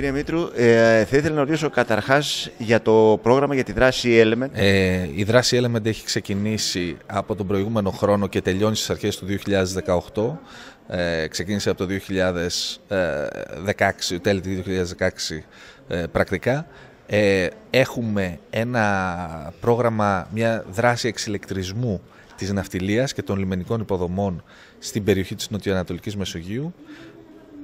Κύριε Μήτρου, ε, θα ήθελα να ρωτήσω καταρχάς για το πρόγραμμα για τη δράση Element. Ε, η δράση Element έχει ξεκινήσει από τον προηγούμενο χρόνο και τελειώνει στις αρχές του 2018. Ε, ξεκίνησε από το 2016, ε, τέλη του 2016 ε, πρακτικά. Ε, έχουμε ένα πρόγραμμα, μια δράση εξηλεκτρισμού της ναυτιλίας και των λιμενικών υποδομών στην περιοχή της Νοτιοανατολικής Μεσογείου.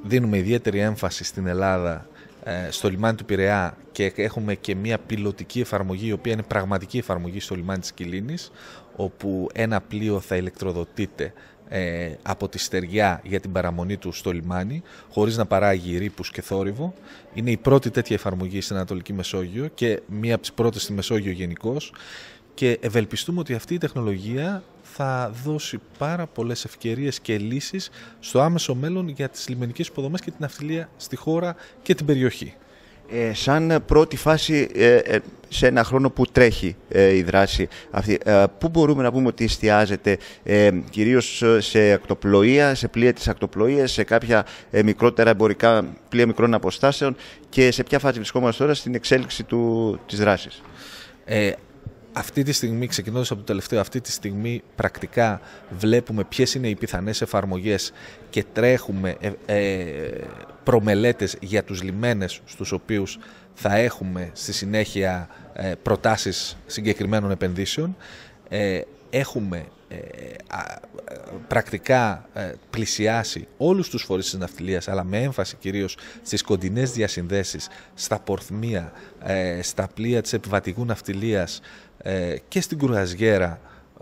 Δίνουμε ιδιαίτερη έμφαση στην Ελλάδα ε, στο λιμάνι του Πειραιά και έχουμε και μια πιλωτική εφαρμογή η οποία είναι πραγματική εφαρμογή στο λιμάνι της Κιλίνης όπου ένα πλοίο θα ηλεκτροδοτείται ε, από τη στεριά για την παραμονή του στο λιμάνι χωρίς να παράγει ρήπους και θόρυβο είναι η πρώτη τέτοια εφαρμογή στην Ανατολική Μεσόγειο και μία από τις πρώτες στη Μεσόγειο γενικώς. Και ευελπιστούμε ότι αυτή η τεχνολογία θα δώσει πάρα πολλές ευκαιρίες και λύσεις στο άμεσο μέλλον για τις λιμενικές υποδομές και την αυτιλία στη χώρα και την περιοχή. Ε, σαν πρώτη φάση ε, ε σε ένα χρόνο που τρέχει ε, η δράση αυτή, ε, πού μπορούμε να πούμε ότι εστιάζεται κυρίως σε ακτοπλοεία, σε πλοία της ακτοπλοείας, σε κάποια μικρότερα εμπορικά πλοία μικρών αποστάσεων και σε ποια φάση βρισκόμαστε τώρα στην εξέλιξη του, της δράσης. Ε, αυτή τη στιγμή, ξεκινώντας από το τελευταίο, αυτή τη στιγμή πρακτικά βλέπουμε ποιες είναι οι πιθανές εφαρμογές και τρέχουμε ε, ε προμελέτες για τους λιμένες στους οποίους θα έχουμε στη συνέχεια ε, προτάσεις συγκεκριμένων επενδύσεων ε, έχουμε ε, πρακτικά ε, πλησιάσει όλους τους φορείς της ναυτιλίας αλλά με έμφαση κυρίως στις κοντινές διασυνδέσεις, στα πορθμία, στα πλοία της επιβατικού ναυτιλίας και στην κρουαζιέρα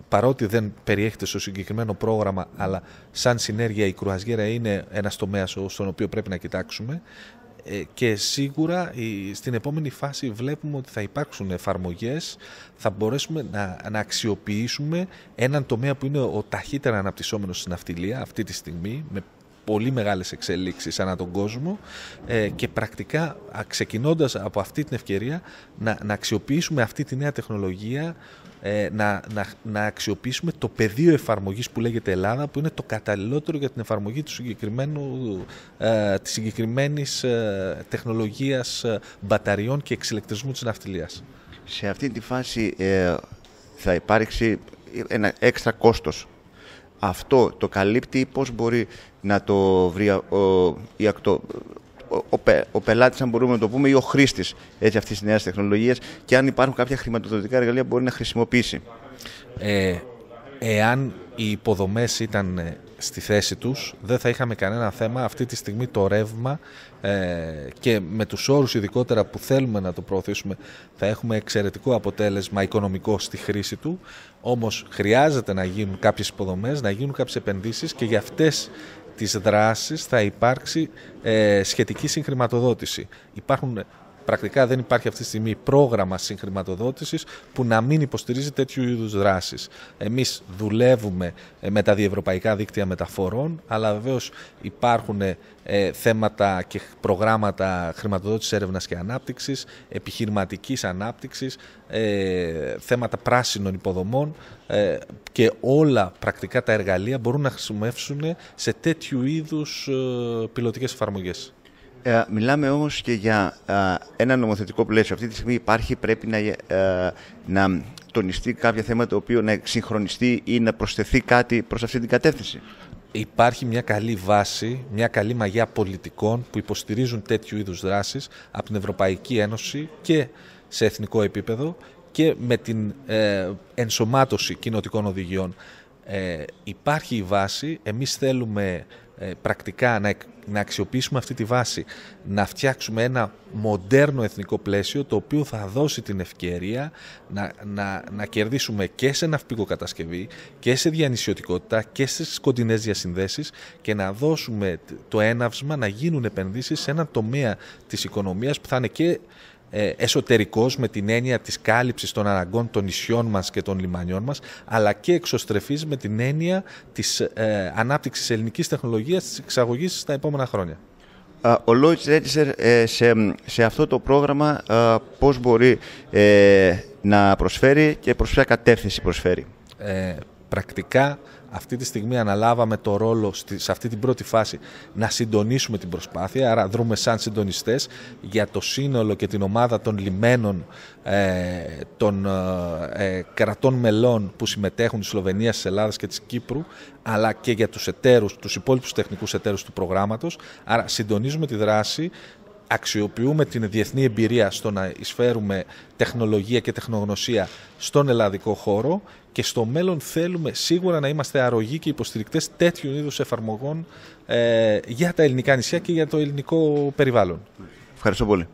παρότι δεν περιέχεται στο συγκεκριμένο πρόγραμμα αλλά σαν συνέργεια η κρουαζιέρα είναι ένας τομέας στον οποίο πρέπει να κοιτάξουμε ε, και σίγουρα στην επόμενη φάση βλέπουμε ότι θα υπάρξουν εφαρμογές, θα μπορέσουμε να, να αξιοποιήσουμε έναν τομέα που είναι ο ταχύτερα αναπτυσσόμενος στην ναυτιλία αυτή τη στιγμή, με πολύ μεγάλες εξελίξεις ανά τον κόσμο ε, και πρακτικά ξεκινώντας από αυτή την ευκαιρία να, να αξιοποιήσουμε αυτή τη νέα τεχνολογία ε, να, να, να αξιοποιήσουμε το πεδίο εφαρμογής που λέγεται Ελλάδα που είναι το καταλληλότερο για την εφαρμογή του συγκεκριμένου, ε, της συγκεκριμένης ε, τεχνολογίας ε, μπαταριών και εξηλεκτρισμού της ναυτιλίας. Σε αυτή τη φάση θα υπάρξει ένα έξτρα κόστος. Αυτό το καλύπτει πώς μπορεί να το βρει ο, η, ακτο, ο, πε, ο πελάτης, αν μπορούμε να το πούμε, ή ο χρήστης αυτής της νέας τεχνολογίας και αν υπάρχουν κάποια χρηματοδοτικά εργαλεία που μπορεί να χρησιμοποιήσει. Ε, εάν οι υποδομές ήταν ε, στη θέση τους δεν θα είχαμε κανένα θέμα αυτή τη στιγμή το ρεύμα ε, και με τους όρους ειδικότερα που θέλουμε να το προωθήσουμε θα έχουμε εξαιρετικό αποτέλεσμα οικονομικό στη χρήση του όμως χρειάζεται να γίνουν κάποιες υποδομές, να γίνουν κάποιες επενδύσεις και για αυτές τις δράσεις θα υπάρξει ε, σχετική συγχρηματοδότηση. Υπάρχουν πρακτικά δεν υπάρχει αυτή τη στιγμή πρόγραμμα συγχρηματοδότησης που να μην υποστηρίζει τέτοιου είδους δράσεις. Εμείς δουλεύουμε ε, με τα διευρωπαϊκά δίκτυα μεταφορών, αλλά βεβαίως υπάρχουν ε, θέματα και προγράμματα χρηματοδότησης έρευνας και ανάπτυξης, επιχειρηματικής ανάπτυξης, ε, θέματα πράσινων υποδομών και όλα πρακτικά τα εργαλεία μπορούν να χρησιμεύσουν σε τέτοιου είδους πιλωτικές εφαρμογές. Ε, μιλάμε όμως και για ένα νομοθετικό πλαίσιο. Αυτή τη στιγμή υπάρχει, πρέπει να, ε, ε, να τονιστεί κάποια θέματα το οποίο να συγχρονιστεί ή να προσθεθεί κάτι προς αυτή την κατεύθυνση. Υπάρχει μια καλή βάση, μια καλή μαγιά πολιτικών που υποστηρίζουν τέτοιου είδους δράσεις από την Ευρωπαϊκή Ένωση και σε εθνικό επίπεδο και με την ενσωμάτωση κοινοτικών οδηγιών. Υπάρχει η βάση, εμείς θέλουμε ε, πρακτικά να, να αξιοποιήσουμε αυτή τη βάση, να φτιάξουμε ένα μοντέρνο εθνικό πλαίσιο το οποίο θα δώσει την ευκαιρία να, να, να κερδίσουμε και σε ναυπηγό κατασκευή και σε διανυσιωτικότητα και στις κοντινές διασυνδέσεις και να δώσουμε το έναυσμα να γίνουν επενδύσεις σε ένα τομέα της οικονομίας που θα είναι και ε, εσωτερικός με την έννοια της κάλυψης των αναγκών των νησιών μας και των λιμανιών μας, αλλά και εξωστρεφής με την έννοια της ε, ανάπτυξης ελληνικής τεχνολογίας, της εξαγωγής στα επόμενα χρόνια. Ο Λόιτ Ρέτσερ ε, σε, σε αυτό το πρόγραμμα πώς μπορεί ε, να προσφέρει και προς ποια κατεύθυνση προσφέρει. Ε, πρακτικά αυτή τη στιγμή αναλάβαμε το ρόλο σε αυτή την πρώτη φάση να συντονίσουμε την προσπάθεια, άρα δρούμε σαν συντονιστές για το σύνολο και την ομάδα των λιμένων ε, των ε, ε κρατών μελών που συμμετέχουν της Σλοβενίας, της Ελλάδας και της Κύπρου, αλλά και για τους εταίρους, τους υπόλοιπους τεχνικούς εταίρους του προγράμματος. Άρα συντονίζουμε τη δράση αξιοποιούμε την διεθνή εμπειρία στο να εισφέρουμε τεχνολογία και τεχνογνωσία στον ελλαδικό χώρο και στο μέλλον θέλουμε σίγουρα να είμαστε αρρωγοί και υποστηρικτές τέτοιου είδους εφαρμογών ε, για τα ελληνικά νησιά και για το ελληνικό περιβάλλον. Ευχαριστώ πολύ.